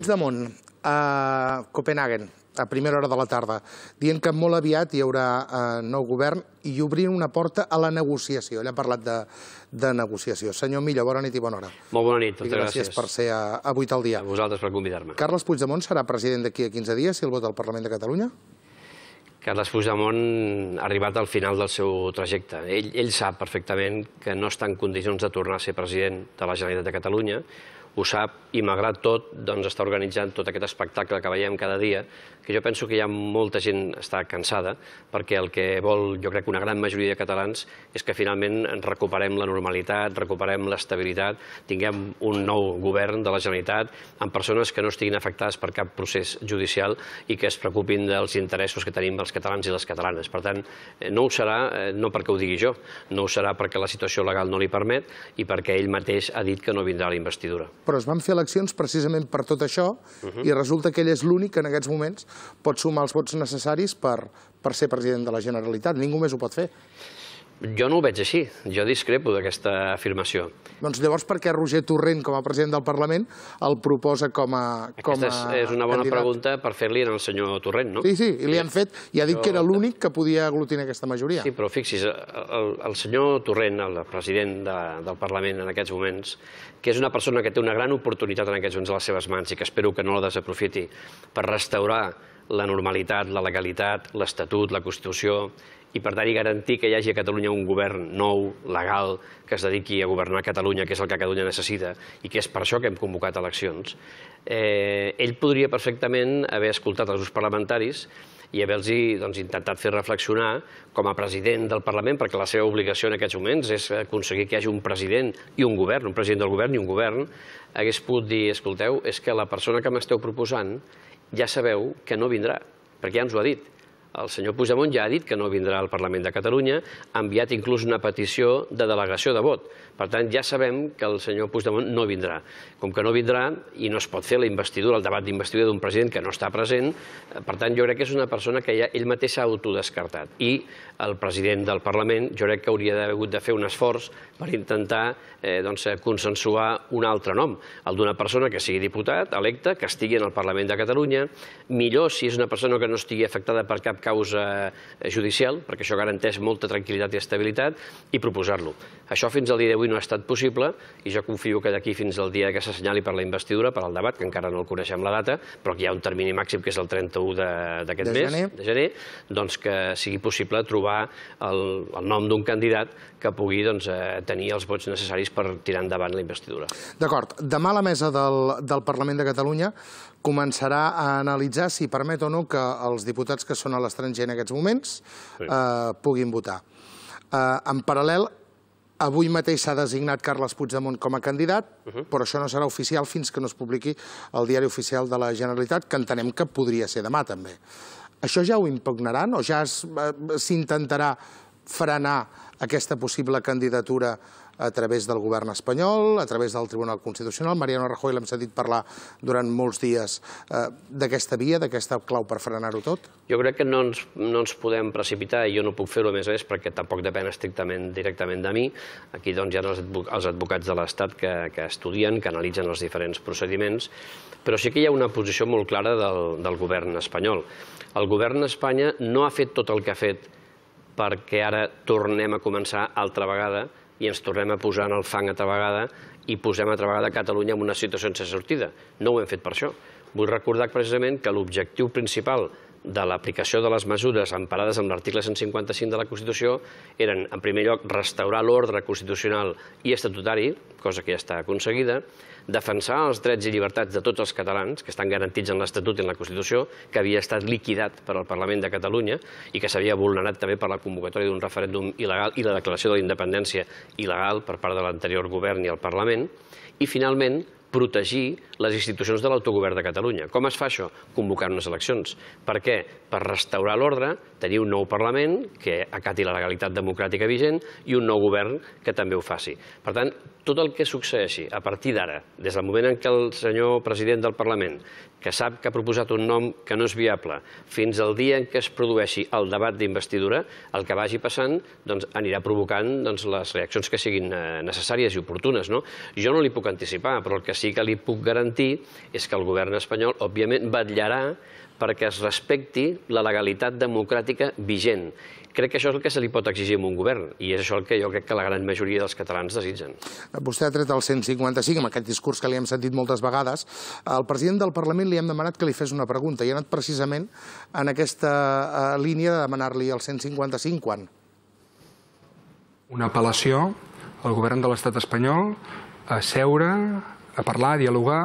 Puigdemont, a Copenhagen, a primera hora de la tarda, dient que molt aviat hi haurà eh, nou govern i obrint una porta a la negociació. Ell ha parlat de, de negociació. Senyor Millo, bona nit i bona hora. Molt bona nit, moltes gràcies. gràcies. per ser a, eh, a vuit al dia. A vosaltres per convidar-me. Carles Puigdemont serà president d'aquí a 15 dies si el vota al Parlament de Catalunya? Carles Puigdemont ha arribat al final del seu trajecte. Ell, ell sap perfectament que no està en condicions de tornar a ser president de la Generalitat de Catalunya, ho sap i, malgrat tot, doncs, està organitzant tot aquest espectacle que veiem cada dia, que jo penso que hi ha molta gent està cansada, perquè el que vol, jo crec, una gran majoria de catalans és que finalment recuperem la normalitat, recuperem l'estabilitat, tinguem un nou govern de la Generalitat amb persones que no estiguin afectades per cap procés judicial i que es preocupin dels interessos que tenim els catalans i les catalanes. Per tant, eh, no ho serà eh, no perquè ho digui jo, no ho serà perquè la situació legal no li permet i perquè ell mateix ha dit que no vindrà a la investidura però es van fer eleccions precisament per tot això, mhm. i resulta que ell és l'únic que en aquests moments pot sumar els vots necessaris per, per ser president de la Generalitat. Ningú més ho pot fer. Jo no ho veig així. Jo discrepo d'aquesta afirmació. Doncs llavors per què Roger Torrent, com a president del Parlament, el proposa com a com Aquesta és, una bona pregunta per fer-li al senyor Torrent, no? Sí, sí, i li han fet, i ha dit que era l'únic que podia aglutinar aquesta majoria. Sí, però fixi's, el, senyor Torrent, el president de, del Parlament en aquests moments, que és una persona que té una gran oportunitat en aquests moments a les seves mans i que espero que no la desaprofiti per restaurar la normalitat, la legalitat, l'Estatut, la Constitució, i per tant i garantir que hi hagi a Catalunya un govern nou, legal, que es dediqui a governar Catalunya, que és el que Catalunya necessita, i que és per això que hem convocat eleccions, eh, ell podria perfectament haver escoltat els seus parlamentaris i haver-los doncs, intentat fer reflexionar com a president del Parlament, perquè la seva obligació en aquests moments és aconseguir que hi hagi un president i un govern, un president del govern i un govern, hagués pogut dir, escolteu, és que la persona que m'esteu proposant ja sabeu que no vindrà, perquè ja ens ho ha dit. El senyor Puigdemont ja ha dit que no vindrà al Parlament de Catalunya, ha enviat inclús una petició de delegació de vot. Per tant, ja sabem que el senyor Puigdemont no vindrà. Com que no vindrà i no es pot fer la investidura, el debat d'investidura d'un president que no està present, eh, per tant, jo crec que és una persona que ja ell mateix s'ha autodescartat. I el president del Parlament jo crec que hauria d'haver hagut de fer un esforç per intentar eh, doncs, consensuar un altre nom, el d'una persona que sigui diputat, electe, que estigui en el Parlament de Catalunya. Millor si és una persona que no estigui afectada per cap causa judicial, perquè això garanteix molta tranquil·litat i estabilitat, i proposar-lo. Això fins al dia d'avui no ha estat possible i jo confio que d'aquí fins al dia que s'assenyali per la investidura, per al debat, que encara no el coneixem la data, però que hi ha un termini màxim que és el 31 d'aquest mes, de gener, doncs que sigui possible trobar el, nom d'un candidat que pugui doncs, eh, tenir els vots necessaris per tirar endavant la investidura. D'acord. Demà a la mesa del, del Parlament de Catalunya començarà a analitzar si permet o no que els diputats que són a l'estranger en aquests moments eh, puguin votar. Eh, en paral·lel, Avui mateix s'ha designat Carles Puigdemont com a candidat, uh-huh. però això no serà oficial fins que no es publiqui el diari oficial de la Generalitat, que entenem que podria ser demà, també. Això ja ho impugnaran o ja eh, s'intentarà frenar aquesta possible candidatura a través del govern espanyol, a través del Tribunal Constitucional. Mariano Rajoy l'hem sentit parlar durant molts dies eh, d'aquesta via, d'aquesta clau per frenar-ho tot? Jo crec que no ens, no ens podem precipitar i jo no puc fer-ho a més a més perquè tampoc depèn estrictament directament de mi. Aquí doncs, hi ha els, els advocats de l'Estat que, que estudien, que analitzen els diferents procediments, però sí que hi ha una posició molt clara del, del govern espanyol. El govern d'Espanya no ha fet tot el que ha fet perquè ara tornem a començar altra vegada i ens tornem a posar en el fang a vegada i posem a vegada Catalunya en una situació sense sortida. No ho hem fet per això. Vull recordar precisament que l'objectiu principal de l'aplicació de les mesures emparades amb l'article 155 de la Constitució eren, en primer lloc, restaurar l'ordre constitucional i estatutari, cosa que ja està aconseguida, defensar els drets i llibertats de tots els catalans, que estan garantits en l'Estatut i en la Constitució, que havia estat liquidat per al Parlament de Catalunya i que s'havia vulnerat també per la convocatòria d'un referèndum il·legal i la declaració de la independència il·legal per part de l'anterior govern i el Parlament, i, finalment, protegir les institucions de l'autogovern de Catalunya. Com es fa això? Convocant unes eleccions. Per què? Per restaurar l'ordre, tenir un nou Parlament que acati la legalitat democràtica vigent i un nou govern que també ho faci. Per tant, tot el que succeeixi a partir d'ara, des del moment en què el senyor president del Parlament, que sap que ha proposat un nom que no és viable, fins al dia en què es produeixi el debat d'investidura, el que vagi passant doncs, anirà provocant doncs, les reaccions que siguin eh, necessàries i oportunes. No? Jo no li puc anticipar, però el que sí que li puc garantir és que el govern espanyol, òbviament, vetllarà perquè es respecti la legalitat democràtica vigent. Crec que això és el que se li pot exigir a un govern, i és això el que jo crec que la gran majoria dels catalans desitgen. Vostè ha tret el 155, amb aquest discurs que li hem sentit moltes vegades. Al president del Parlament li hem demanat que li fes una pregunta, i ha anat precisament en aquesta eh, línia de demanar-li el 155, quan? Una apel·lació al govern de l'estat espanyol a seure, a parlar, a dialogar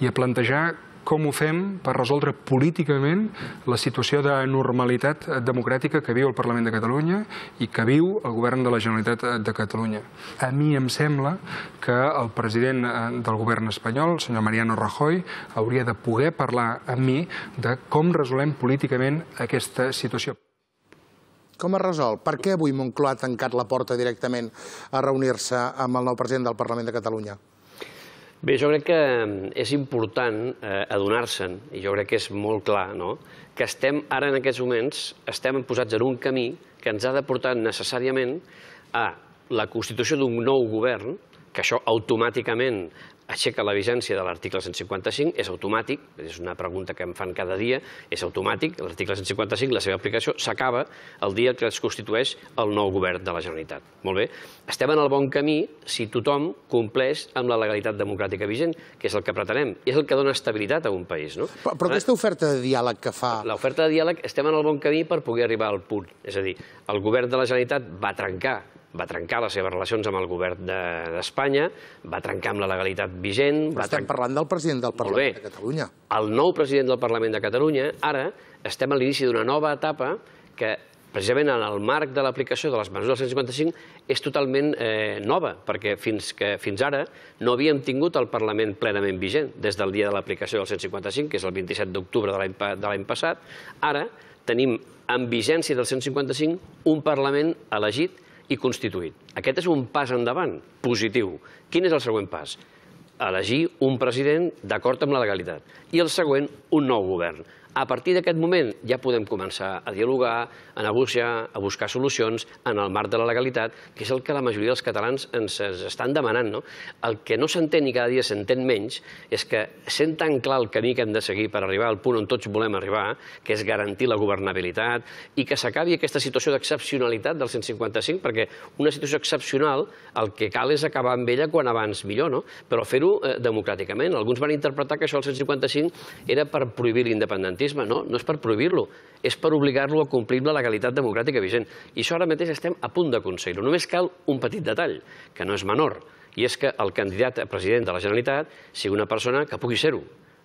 i a plantejar com ho fem per resoldre políticament la situació de normalitat democràtica que viu el Parlament de Catalunya i que viu el govern de la Generalitat de Catalunya. A mi em sembla que el president eh, del govern espanyol, el senyor Mariano Rajoy, hauria de poder parlar amb mi de com resolem políticament aquesta situació. Com es resol? Per què avui Moncloa ha tancat la porta directament a reunir-se amb el nou president del Parlament de Catalunya? Bé, jo crec que mm, és important eh, adonar-se'n, i jo crec que és molt clar, no? que estem ara en aquests moments, estem posats en un camí que ens ha de portar necessàriament a la constitució d'un nou govern, que això automàticament aixeca la vigència de l'article 155, és automàtic, és una pregunta que em fan cada dia, és automàtic, l'article 155, la seva aplicació, s'acaba el dia que es constitueix el nou govern de la Generalitat. Molt bé, estem en el bon camí si tothom compleix amb la legalitat democràtica vigent, que és el que pretenem, és el que dona estabilitat a un país. No? Però, però aquesta oferta de diàleg que fa... L'oferta de diàleg, estem en el bon camí per poder arribar al punt. És a dir, el govern de la Generalitat va trencar va trencar les seves relacions amb el govern d'Espanya, de, va trencar amb la legalitat vigent... Però estem trencar... parlant del president del Parlament de Catalunya. El nou president del Parlament de Catalunya, ara estem a l'inici d'una nova etapa que precisament en el marc de l'aplicació de les mesures del 155 és totalment eh, nova, perquè fins, que, fins ara no havíem tingut el Parlament plenament vigent des del dia de l'aplicació del 155, que és el 27 d'octubre de l'any passat. Ara tenim en vigència del 155 un Parlament elegit i constituït. Aquest és un pas endavant positiu. Quin és el següent pas? Elegir un president d'acord amb la legalitat. I el següent, un nou govern. A partir d'aquest moment ja podem començar a dialogar, a negociar, a buscar solucions en el marc de la legalitat, que és el que la majoria dels catalans ens estan demanant. No? El que no s'entén i cada dia s'entén menys és que sent tan clar el camí que hem de seguir per arribar al punt on tots volem arribar, que és garantir la governabilitat i que s'acabi aquesta situació d'excepcionalitat del 155, perquè una situació excepcional el que cal és acabar amb ella quan abans millor, no? però fer-ho eh, democràticament. Alguns van interpretar que això del 155 era per prohibir l'independentisme separatisme, no, no és per prohibir-lo, és per obligar-lo a complir amb la legalitat democràtica vigent. I això ara mateix estem a punt d'aconseguir-ho. Només cal un petit detall, que no és menor, i és que el candidat a president de la Generalitat sigui una persona que pugui ser-ho,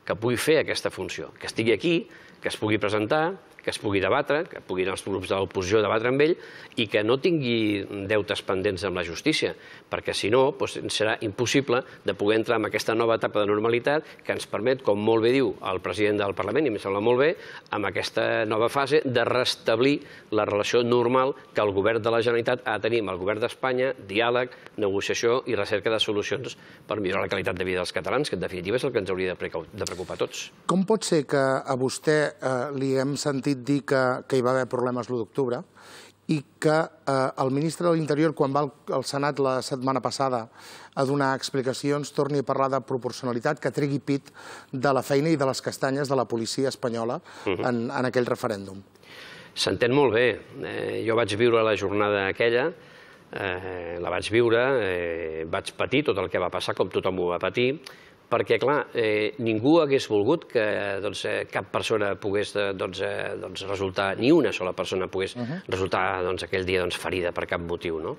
que pugui fer aquesta funció, que estigui aquí, que es pugui presentar, que es pugui debatre, que puguin els grups de l'oposició debatre amb ell i que no tingui deutes pendents amb la justícia, perquè si no doncs, serà impossible de poder entrar en aquesta nova etapa de normalitat que ens permet, com molt bé diu el president del Parlament, i em sembla molt bé, amb aquesta nova fase de restablir la relació normal que el govern de la Generalitat ha de tenir amb el govern d'Espanya, diàleg, negociació i recerca de solucions per millorar la qualitat de vida dels catalans, que en definitiva és el que ens hauria de preocupar a tots. Com pot ser que a vostè eh, li hem sentit sentit dir que, que hi va haver problemes l'1 d'octubre i que eh, el ministre de l'Interior, quan va al, al Senat la setmana passada a donar explicacions, torni a parlar de proporcionalitat, que tregui pit de la feina i de les castanyes de la policia espanyola uh mhm. -huh. en, en aquell referèndum. S'entén molt bé. Eh, jo vaig viure la jornada aquella, eh, la vaig viure, eh, vaig patir tot el que va passar, com tothom ho va patir, perquè, clar, eh, ningú hagués volgut que doncs, eh, cap persona pogués eh, doncs, eh, doncs, resultar, ni una sola persona pogués resultar doncs, aquell dia doncs, ferida per cap motiu. No?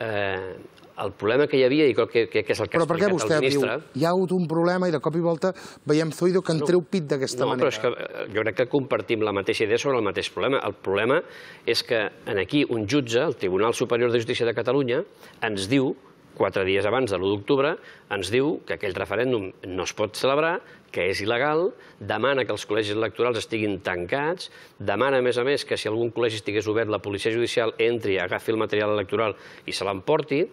Eh, el problema que hi havia, i crec que, és el que ha explicat el ministre... Però per què vostè diu, hi ha hagut un problema i de cop i volta veiem Zoido que en treu pit d'aquesta manera? No, però és que jo crec que compartim la mateixa idea sobre el mateix problema. El problema és que en aquí un jutge, el Tribunal Superior de Justícia de Catalunya, ens diu quatre dies abans de l'1 d'octubre, ens diu que aquell referèndum no es pot celebrar, que és il·legal, demana que els col·legis electorals estiguin tancats, demana, a més a més, que si algun col·legi estigués obert, la policia judicial entri, agafi el material electoral i se l'emporti,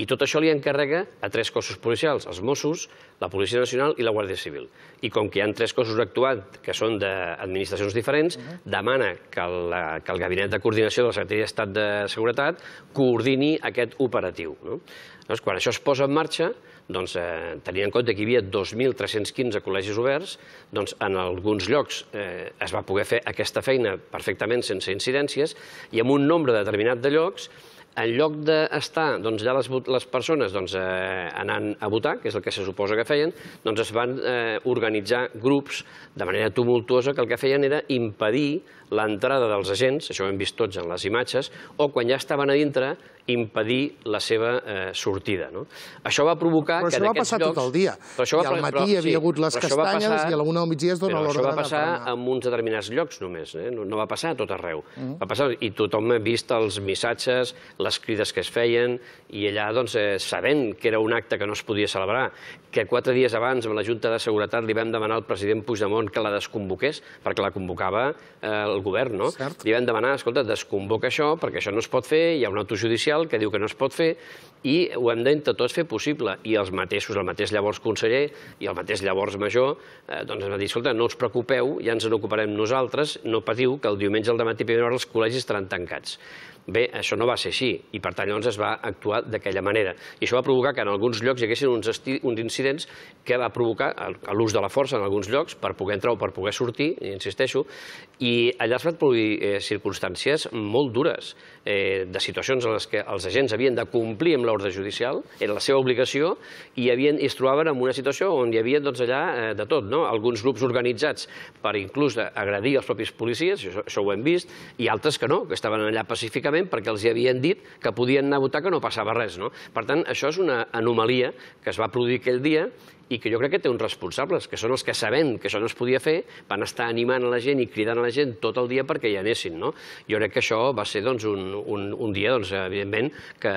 i tot això li encarrega a tres cossos policials, els Mossos, la Policia Nacional i la Guàrdia Civil. I com que hi ha tres cossos actuats que són d'administracions diferents, demana que el, que el Gabinet de Coordinació de la Secretaria d'Estat de Seguretat coordini aquest operatiu. No? Llavors, quan això es posa en marxa, doncs, eh, tenint en compte que hi havia 2.315 col·legis oberts, doncs, en alguns llocs eh, es va poder fer aquesta feina perfectament sense incidències i amb un nombre determinat de llocs en lloc d'estar doncs, ja les, les persones doncs, eh, anant a votar, que és el que se suposa que feien, doncs es van eh, organitzar grups de manera tumultuosa que el que feien era impedir l'entrada dels agents, això ho hem vist tots en les imatges, o quan ja estaven a dintre, impedir la seva eh, sortida. No? Això va provocar però que en aquests llocs... Però això va passar llocs... tot el dia. Però això I al matí però, hi havia sí, hagut les castanyes passar... i a la una o migdia es dona l'hora de Però això va passar en uns determinats llocs només, eh? no, no va passar a tot arreu. Mm -hmm. Va passar i tothom ha vist els missatges, les crides que es feien, i allà, doncs, eh, sabent que era un acte que no es podia celebrar, que quatre dies abans amb la Junta de Seguretat li vam demanar al president Puigdemont que la desconvoqués, perquè la convocava eh, el govern, no? Cert. Li vam demanar, escolta, desconvoca això, perquè això no es pot fer, hi ha un autojudicial que diu que no es pot fer, i ho hem d'entre tots fer possible. I els mateixos, el mateix llavors conseller i el mateix llavors major, eh, doncs ens va dir, escolta, no us preocupeu, ja ens n'ocuparem nosaltres, no patiu, que el diumenge al dematí a primera hora els col·legis estaran tancats. Bé, això no va ser així, i per tant llavors es va actuar d'aquella manera. I això va provocar que en alguns llocs hi haguessin uns, uns incidents que va provocar l'ús de la força en alguns llocs per poder entrar o per poder sortir, insisteixo, i allà es van produir eh, circumstàncies molt dures, eh, de situacions en les que els agents havien de complir amb la l'ordre judicial, era la seva obligació, i, havien, i es trobaven en una situació on hi havia doncs, allà eh, de tot, no? alguns grups organitzats per inclús agredir els propis policies, això, això ho hem vist, i altres que no, que estaven allà pacíficament perquè els hi havien dit que podien anar a votar que no passava res. No? Per tant, això és una anomalia que es va produir aquell dia i que jo crec que té uns responsables, que són els que sabem que això no es podia fer, van estar animant a la gent i cridant a la gent tot el dia perquè hi anessin. No? Jo crec que això va ser doncs, un, un, un dia, doncs, evidentment, que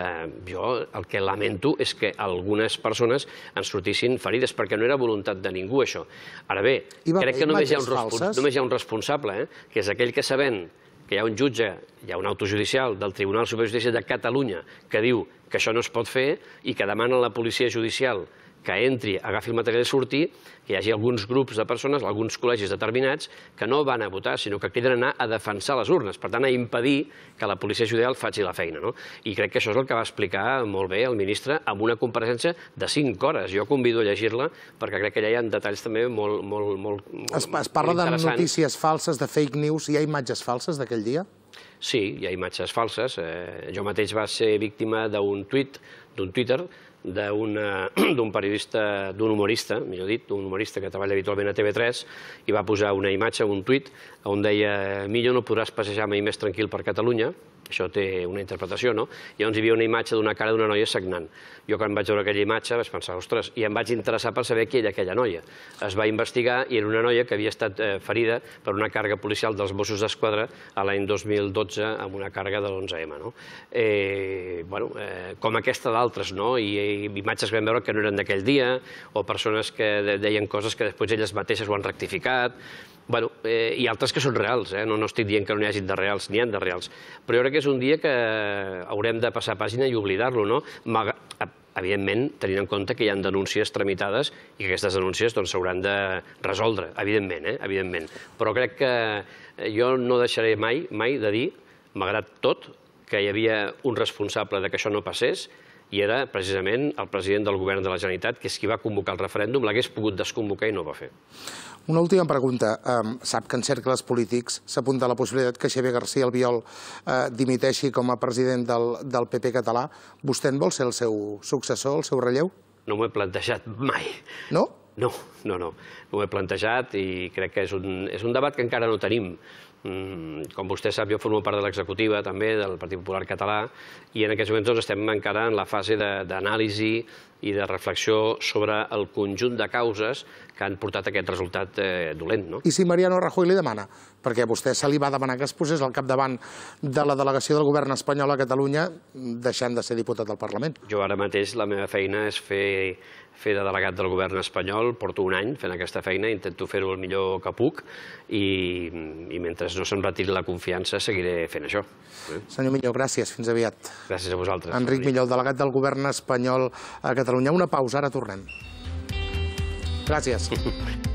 jo el que lamento és que algunes persones en sortissin ferides, perquè no era voluntat de ningú, això. Ara bé, va, crec que només hi, ha un només hi ha un responsable, eh? que és aquell que sabent que hi ha un jutge, hi ha un autojudicial del Tribunal Superior de Justícia de Catalunya que diu que això no es pot fer i que demana a la policia judicial que entri, agafi el material i surti, que hi hagi alguns grups de persones, alguns col·legis determinats, que no van a votar, sinó que criden a anar a defensar les urnes, per tant, a impedir que la policia judicial faci la feina. No? I crec que això és el que va explicar molt bé el ministre amb una compareixença de 5 hores. Jo convido a llegir-la perquè crec que allà hi ha detalls també molt, molt, molt, molt es, es parla molt de notícies falses, de fake news, hi ha imatges falses d'aquell dia? Sí, hi ha imatges falses. Eh, jo mateix va ser víctima d'un tuit, d'un Twitter, d'un periodista, d'un humorista, millor dit, d'un humorista que treballa habitualment a TV3, i va posar una imatge, un tuit, on deia «Millor no podràs passejar mai més tranquil per Catalunya», això té una interpretació, no? I llavors hi havia una imatge d'una cara d'una noia sagnant. Jo quan vaig veure aquella imatge vaig pensar, ostres, i em vaig interessar per saber qui era aquella noia. Es va investigar i era una noia que havia estat eh, ferida per una càrrega policial dels Mossos d'Esquadra a l'any 2012 amb una càrrega de l'11M, no? Eh, bueno, eh, com aquesta d'altres, no? I, I eh, imatges que vam veure que no eren d'aquell dia, o persones que deien coses que després elles mateixes ho han rectificat, bueno, eh, hi ha altres que són reals, eh? no, no estic dient que no n'hi hagi de reals, n'hi han de reals, però jo crec que és un dia que haurem de passar pàgina i oblidar-lo, no? Malga evidentment, tenint en compte que hi ha denúncies tramitades i que aquestes denúncies doncs, s'hauran doncs, de resoldre, evidentment, eh? evidentment. Però crec que eh, jo no deixaré mai, mai de dir, malgrat tot, que hi havia un responsable de que això no passés, i era precisament el president del govern de la Generalitat, que és qui va convocar el referèndum, l'hagués pogut desconvocar i no ho va fer. Una última pregunta. Um, sap que en cercles polítics s'apunta la possibilitat que Xavier García Albiol eh, dimiteixi com a president del, del PP català. Vostè en vol ser el seu successor, el seu relleu? No m'ho he plantejat mai. No? No, no, no. No ho he plantejat i crec que és un, és un debat que encara no tenim. Mm, com vostè sap, jo formo part de l'executiva, també, del Partit Popular Català, i en aquests moments doncs, estem encara en la fase d'anàlisi, i de reflexió sobre el conjunt de causes que han portat aquest resultat eh, dolent. No? I si Mariano Rajoy li demana, perquè a vostè se li va demanar que es posés al capdavant de la delegació del govern espanyol a Catalunya deixant de ser diputat al Parlament? Jo ara mateix la meva feina és fer, fer de delegat del govern espanyol, porto un any fent aquesta feina, intento fer-ho el millor que puc i, i mentre no se'm retiri la confiança seguiré fent això. Senyor Milló, gràcies, fins aviat. Gràcies a vosaltres. Enric Milló, delegat del govern espanyol a Catalunya. Catalunya. Una pausa, ara tornem. Gràcies.